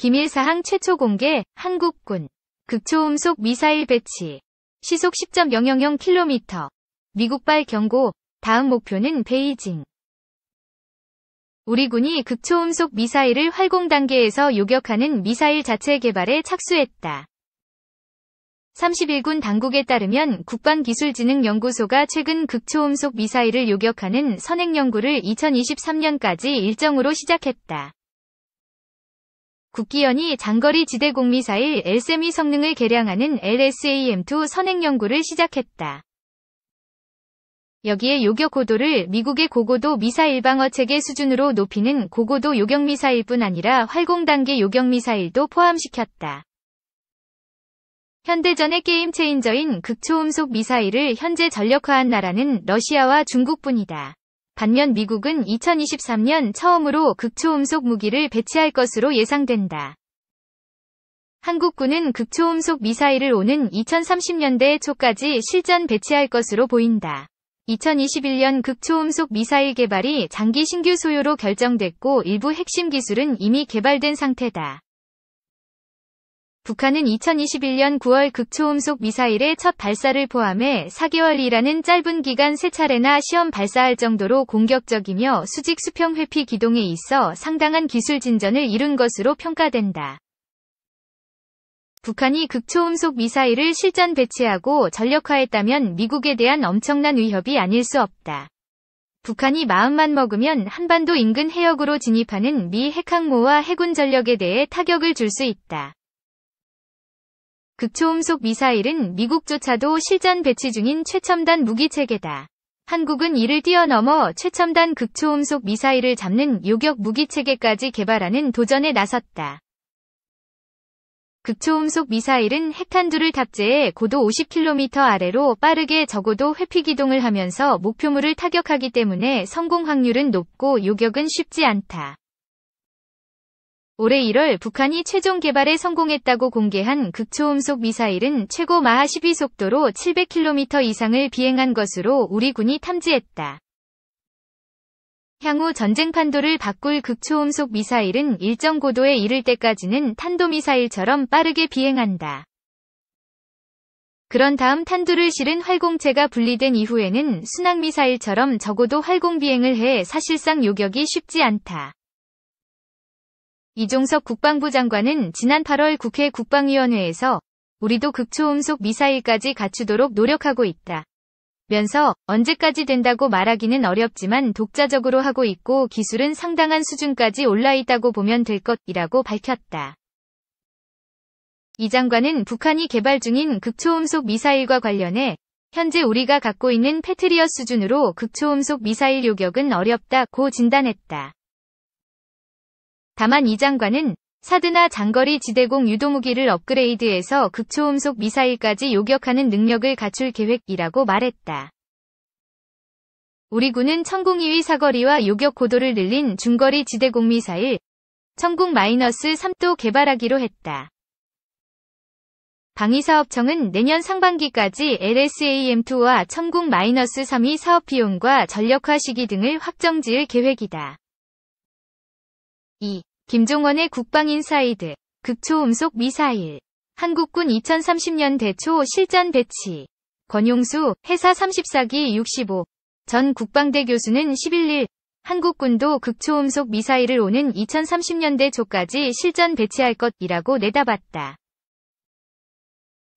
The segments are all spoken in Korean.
기밀사항 최초 공개, 한국군. 극초음속 미사일 배치. 시속 10.000km. 미국발 경고. 다음 목표는 베이징. 우리 군이 극초음속 미사일을 활공 단계에서 요격하는 미사일 자체 개발에 착수했다. 31군 당국에 따르면 국방기술진흥연구소가 최근 극초음속 미사일을 요격하는 선행 연구를 2023년까지 일정으로 시작했다. 국기연이 장거리 지대공 미사일 LSM이 성능을 개량하는 LSAM2 선행 연구를 시작했다. 여기에 요격 고도를 미국의 고고도 미사일 방어 체계 수준으로 높이는 고고도 요격 미사일뿐 아니라 활공 단계 요격 미사일도 포함시켰다. 현대전의 게임 체인저인 극초음속 미사일을 현재 전력화한 나라는 러시아와 중국뿐이다. 반면 미국은 2023년 처음으로 극초음속 무기를 배치할 것으로 예상된다. 한국군은 극초음속 미사일을 오는 2030년대 초까지 실전 배치할 것으로 보인다. 2021년 극초음속 미사일 개발이 장기 신규 소요로 결정됐고 일부 핵심 기술은 이미 개발된 상태다. 북한은 2021년 9월 극초음속 미사일의 첫 발사를 포함해 4개월이라는 짧은 기간 3 차례나 시험 발사할 정도로 공격적이며 수직 수평 회피 기동에 있어 상당한 기술 진전을 이룬 것으로 평가된다. 북한이 극초음속 미사일을 실전 배치하고 전력화했다면 미국에 대한 엄청난 위협이 아닐 수 없다. 북한이 마음만 먹으면 한반도 인근 해역으로 진입하는 미 핵항모와 해군 전력에 대해 타격을 줄 수 있다. 극초음속 미사일은 미국조차도 실전 배치 중인 최첨단 무기체계다. 한국은 이를 뛰어넘어 최첨단 극초음속 미사일을 잡는 요격 무기체계까지 개발하는 도전에 나섰다. 극초음속 미사일은 핵탄두를 탑재해 고도 50km 아래로 빠르게 적어도 회피기동을 하면서 목표물을 타격하기 때문에 성공 확률은 높고 요격은 쉽지 않다. 올해 1월 북한이 최종 개발에 성공했다고 공개한 극초음속 미사일은 최고 마하 12 속도로 700km 이상을 비행한 것으로 우리 군이 탐지했다. 향후 전쟁 판도를 바꿀 극초음속 미사일은 일정 고도에 이를 때까지는 탄도미사일처럼 빠르게 비행한다. 그런 다음 탄두를 실은 활공체가 분리된 이후에는 순항미사일처럼 적어도 활공비행을 해 사실상 요격이 쉽지 않다. 이종석 국방부 장관은 지난 8월 국회 국방위원회에서 우리도 극초음속 미사일까지 갖추도록 노력하고 있다. 면서 언제까지 된다고 말하기는 어렵지만 독자적으로 하고 있고 기술은 상당한 수준까지 올라 있다고 보면 될 것이라고 밝혔다. 이 장관은 북한이 개발 중인 극초음속 미사일과 관련해 현재 우리가 갖고 있는 패트리어 수준으로 극초음속 미사일 요격은 어렵다고 진단했다. 다만 이 장관은 사드나 장거리 지대공 유도무기를 업그레이드해서 극초음속 미사일까지 요격하는 능력을 갖출 계획이라고 말했다. 우리 군은 천궁 2위 사거리와 요격 고도를 늘린 중거리 지대공 미사일 천궁 마이너스 3도 개발하기로 했다. 방위사업청은 내년 상반기까지 LSAM2와 천궁 마이너스 3위 사업 비용과 전력화 시기 등을 확정지을 계획이다. 2. 김종원의 국방인사이드, 극초음속 미사일, 한국군 2030년대 초 실전 배치, 권용수, 해사 34기 65, 전 국방대 교수는 11일, 한국군도 극초음속 미사일을 오는 2030년대 초까지 실전 배치할 것이라고 내다봤다.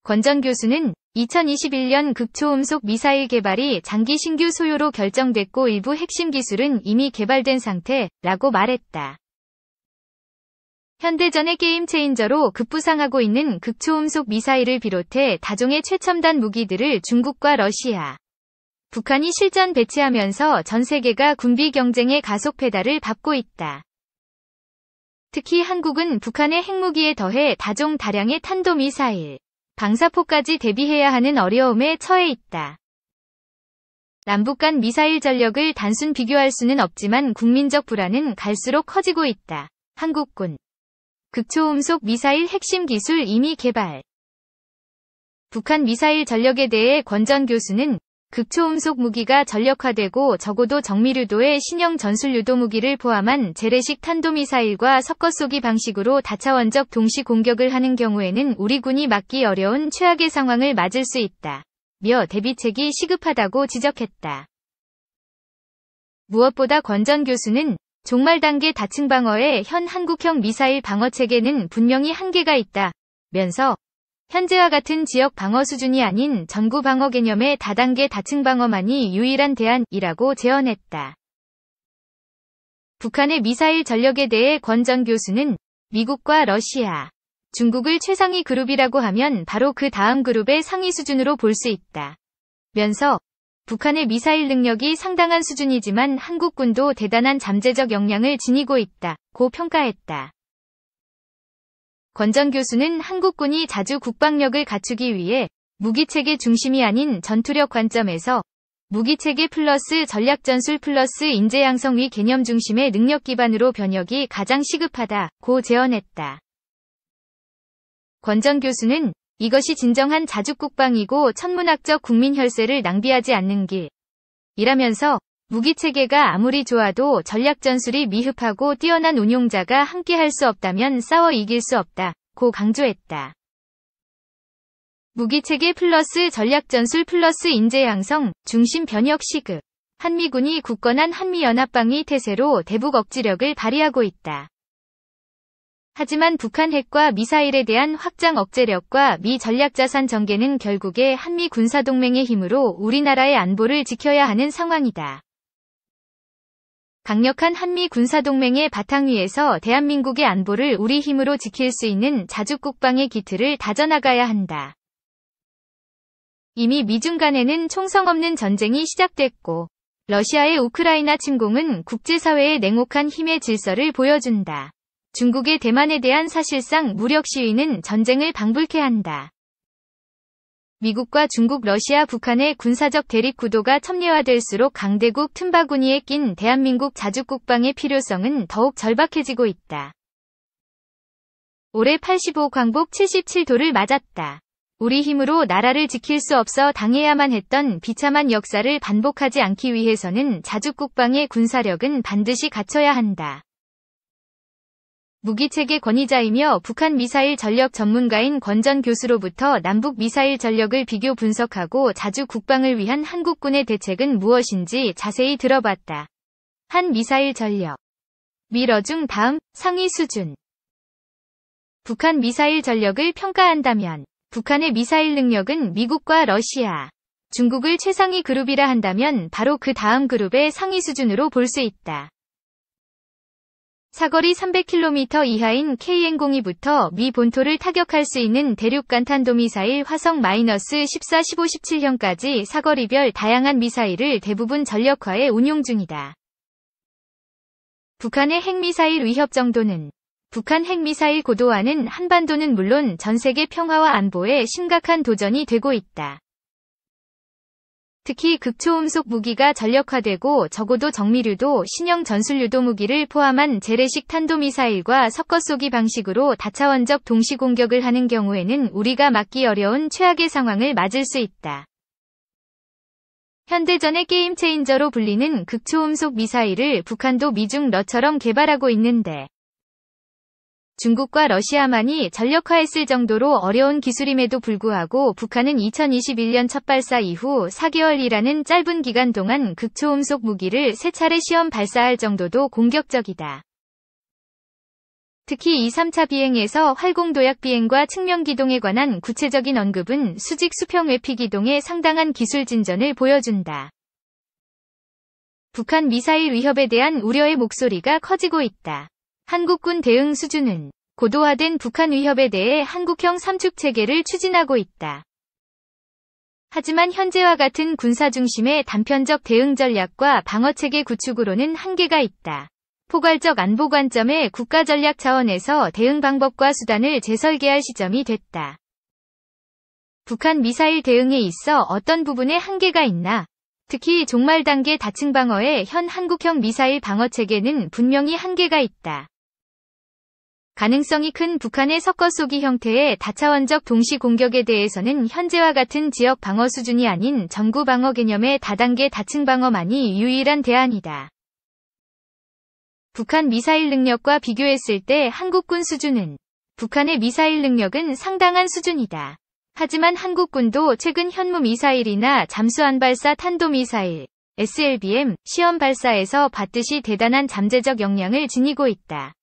권 전 교수는 2021년 극초음속 미사일 개발이 장기 신규 소요로 결정됐고 일부 핵심 기술은 이미 개발된 상태라고 말했다. 현대전의 게임 체인저로 급부상하고 있는 극초음속 미사일을 비롯해 다종의 최첨단 무기들을 중국과 러시아, 북한이 실전 배치하면서 전 세계가 군비 경쟁의 가속 페달을 밟고 있다. 특히 한국은 북한의 핵무기에 더해 다종 다량의 탄도미사일, 방사포까지 대비해야 하는 어려움에 처해 있다. 남북 간 미사일 전력을 단순 비교할 수는 없지만 국민적 불안은 갈수록 커지고 있다. 한국군 극초음속 미사일 핵심 기술 이미 개발. 북한 미사일 전력에 대해 권전 교수는 극초음속 무기가 전력화되고 적어도 정밀유도의 신형 전술유도 무기를 포함한 재래식 탄도미사일과 섞어 쏘기 방식으로 다차원적 동시 공격을 하는 경우에는 우리 군이 막기 어려운 최악의 상황을 맞을 수 있다. 며 대비책이 시급하다고 지적했다. 무엇보다 권전 교수는 종말 단계 다층 방어의 현 한국형 미사일 방어 체계는 분명히 한계가 있다. 면서 현재와 같은 지역 방어 수준이 아닌 전구 방어 개념의 다단계 다층 방어만이 유일한 대안이라고 제언했다. 북한의 미사일 전력에 대해 권전 교수는 미국과 러시아, 중국을 최상위 그룹이라고 하면 바로 그 다음 그룹의 상위 수준으로 볼 수 있다. 면서 북한의 미사일 능력이 상당한 수준이지만 한국군도 대단한 잠재적 역량을 지니고 있다. 고 평가했다. 권전 교수는 한국군이 자주 국방력을 갖추기 위해 무기체계 중심이 아닌 전투력 관점에서 무기체계 플러스 전략전술 플러스 인재양성위 개념 중심의 능력 기반으로 변혁이 가장 시급하다. 고 제언했다. 권전 교수는 이것이 진정한 자주국방이고 천문학적 국민 혈세를 낭비하지 않는 길. 이라면서 무기체계가 아무리 좋아도 전략전술이 미흡하고 뛰어난 운용자가 함께할 수 없다면 싸워 이길 수 없다. 고 강조했다. 무기체계 플러스 전략전술 플러스 인재 양성, 중심 변혁 시급. 한미군이 굳건한 한미연합방위 태세로 대북 억지력을 발휘하고 있다. 하지만 북한 핵과 미사일에 대한 확장 억제력과 미 전략자산 전개는 결국에 한미 군사동맹의 힘으로 우리나라의 안보를 지켜야 하는 상황이다. 강력한 한미 군사동맹의 바탕 위에서 대한민국의 안보를 우리 힘으로 지킬 수 있는 자주국방의 기틀을 다져나가야 한다. 이미 미중 간에는 총성 없는 전쟁이 시작됐고 러시아의 우크라이나 침공은 국제사회의 냉혹한 힘의 질서를 보여준다. 중국의 대만에 대한 사실상 무력 시위는 전쟁을 방불케 한다. 미국과 중국, 러시아, 북한의 군사적 대립 구도가 첨예화될수록 강대국 틈바구니에 낀 대한민국 자주국방의 필요성은 더욱 절박해지고 있다. 올해 85 광복 77도를 맞았다. 우리 힘으로 나라를 지킬 수 없어 당해야만 했던 비참한 역사를 반복하지 않기 위해서는 자주국방의 군사력은 반드시 갖춰야 한다. 무기체계 권위자이며 북한 미사일 전력 전문가인 권전 교수로부터 남북 미사일 전력을 비교 분석하고 자주 국방을 위한 한국군의 대책은 무엇인지 자세히 들어봤다. 한 미사일 전력. 미러 중 다음 상위 수준. 북한 미사일 전력을 평가한다면 북한의 미사일 능력은 미국과 러시아, 중국을 최상위 그룹이라 한다면 바로 그 다음 그룹의 상위 수준으로 볼 수 있다. 사거리 300km 이하인 KN-02부터 미 본토를 타격할 수 있는 대륙간 탄도미사일 화성 마이너스 14, 15, 17형까지 사거리별 다양한 미사일을 대부분 전력화에 운용 중이다. 북한의 핵미사일 위협 정도는 북한 핵미사일 고도화는 한반도는 물론 전 세계 평화와 안보에 심각한 도전이 되고 있다. 특히 극초음속 무기가 전력화되고 적어도 정밀유도, 신형 전술유도 무기를 포함한 재래식 탄도미사일과 섞어 쏘기 방식으로 다차원적 동시 공격을 하는 경우에는 우리가 막기 어려운 최악의 상황을 맞을 수 있다. 현대전의 게임 체인저로 불리는 극초음속 미사일을 북한도 미중 러처럼 개발하고 있는데 중국과 러시아만이 전력화했을 정도로 어려운 기술임에도 불구하고 북한은 2021년 첫 발사 이후 4개월이라는 짧은 기간 동안 극초음속 무기를 세 차례 시험 발사할 정도도 공격적이다. 특히 2, 3차 비행에서 활공도약 비행과 측면기동에 관한 구체적인 언급은 수직 수평 외피기동에 상당한 기술 진전을 보여준다. 북한 미사일 위협에 대한 우려의 목소리가 커지고 있다. 한국군 대응 수준은 고도화된 북한 위협에 대해 한국형 삼축 체계를 추진하고 있다. 하지만 현재와 같은 군사 중심의 단편적 대응 전략과 방어 체계 구축으로는 한계가 있다. 포괄적 안보 관점의 국가 전략 차원에서 대응 방법과 수단을 재설계할 시점이 됐다. 북한 미사일 대응에 있어 어떤 부분에 한계가 있나? 특히 종말 단계 다층 방어에현 한국형 미사일 방어 체계는 분명히 한계가 있다. 가능성이 큰 북한의 석거 쏘기 형태의 다차원적 동시 공격에 대해서는 현재와 같은 지역 방어 수준이 아닌 전구 방어 개념의 다단계 다층 방어만이 유일한 대안이다. 북한 미사일 능력과 비교했을 때 한국군 수준은 북한의 미사일 능력은 상당한 수준이다. 하지만 한국군도 최근 현무 미사일이나 잠수함 발사 탄도미사일, SLBM, 시험 발사에서 봤듯이 대단한 잠재적 역량을 지니고 있다.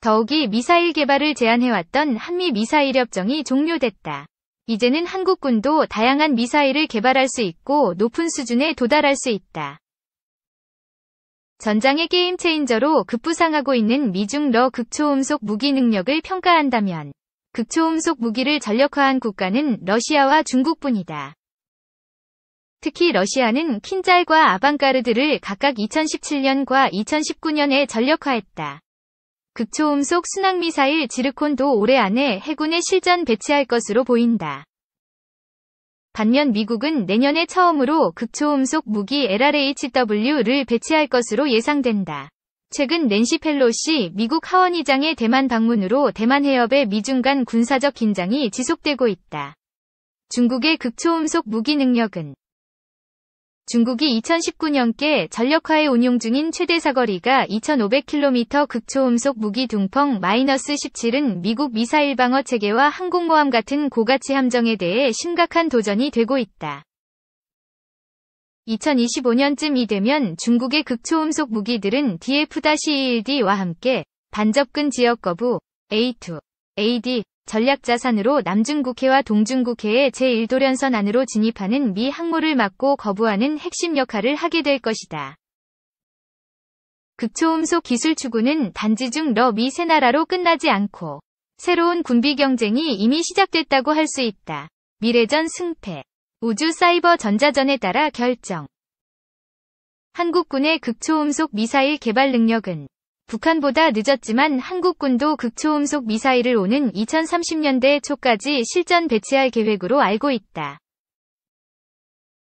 더욱이 미사일 개발을 제한해왔던 한미 미사일 협정이 종료됐다. 이제는 한국군도 다양한 미사일을 개발할 수 있고 높은 수준에 도달할 수 있다. 전장의 게임 체인저로 급부상하고 있는 미중 러 극초음속 무기 능력을 평가한다면 극초음속 무기를 전력화한 국가는 러시아와 중국뿐이다. 특히 러시아는 킨잘과 아방가르드를 각각 2017년과 2019년에 전력화했다. 극초음속 순항미사일 지르콘도 올해 안에 해군에 실전 배치할 것으로 보인다. 반면 미국은 내년에 처음으로 극초음속 무기 LRHW를 배치할 것으로 예상된다. 최근 낸시 펠로시 미국 하원의장의 대만 방문으로 대만 해협의 미중 간 군사적 긴장이 지속되고 있다. 중국의 극초음속 무기 능력은 중국이 2019년께 전력화에 운용 중인 최대 사거리가 2,500km 극초음속 무기 둥펑 17은 미국 미사일 방어 체계와 항공모함 같은 고가치 함정에 대해 심각한 도전이 되고 있다. 2025년쯤이 되면 중국의 극초음속 무기들은 DF-21D와 함께 반접근 지역 거부 A2, AD, 전략자산으로 남중국해와 동중국해의 제1도련선 안으로 진입하는 미 항모를 막고 거부하는 핵심 역할을 하게 될 것이다. 극초음속 기술 추구는 단지 중러미세 나라로 끝나지 않고 새로운 군비 경쟁이 이미 시작됐다고 할 수 있다. 미래전 승패, 우주 사이버 전자전에 따라 결정. 한국군의 극초음속 미사일 개발 능력은 북한보다 늦었지만 한국군도 극초음속 미사일을 오는 2030년대 초까지 실전 배치할 계획으로 알고 있다.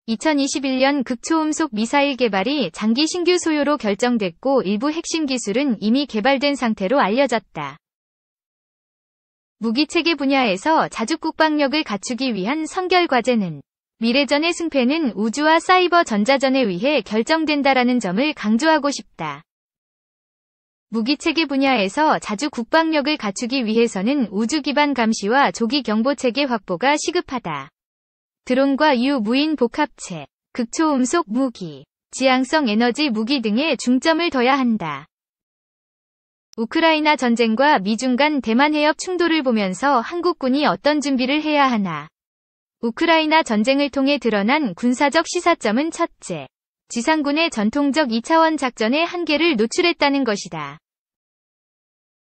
2021년 극초음속 미사일 개발이 장기 신규 소요로 결정됐고 일부 핵심 기술은 이미 개발된 상태로 알려졌다. 무기체계 분야에서 자주 국방력을 갖추기 위한 선결 과제는 미래전의 승패는 우주와 사이버 전자전에 의해 결정된다라는 점을 강조하고 싶다. 무기체계 분야에서 자주 국방력을 갖추기 위해서는 우주 기반 감시와 조기 경보 체계 확보가 시급하다. 드론과 유무인 복합체, 극초음속 무기, 지향성 에너지 무기 등에 중점을 둬야 한다. 우크라이나 전쟁과 미중 간 대만 해협 충돌을 보면서 한국군이 어떤 준비를 해야 하나. 우크라이나 전쟁을 통해 드러난 군사적 시사점은 첫째, 지상군의 전통적 2차원 작전의 한계를 노출했다는 것이다.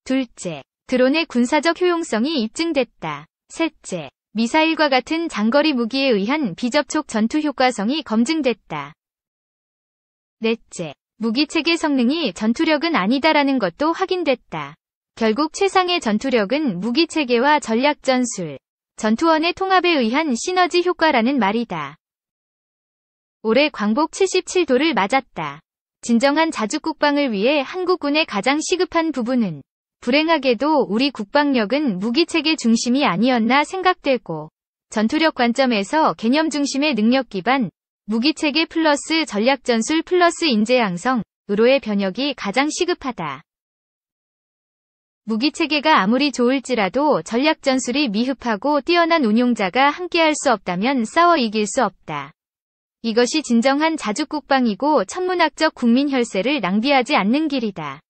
둘째, 드론의 군사적 효용성이 입증됐다. 셋째, 미사일과 같은 장거리 무기에 의한 비접촉 전투 효과성이 검증됐다. 넷째, 무기체계 성능이 전투력은 아니다라는 것도 확인됐다. 결국 최상의 전투력은 무기체계와 전략전술, 전투원의 통합에 의한 시너지 효과라는 말이다. 올해 광복 77도를 맞았다. 진정한 자주국방을 위해 한국군의 가장 시급한 부분은 불행하게도 우리 국방력은 무기체계 중심이 아니었나 생각되고 전투력 관점에서 개념 중심의 능력 기반 무기체계 플러스 전략전술 플러스 인재 양성 으로의 변혁이 가장 시급하다. 무기체계가 아무리 좋을지라도 전략전술이 미흡하고 뛰어난 운용자가 함께할 수 없다면 싸워 이길 수 없다. 이것이 진정한 자주국방이고 천문학적 국민 혈세를 낭비하지 않는 길이다.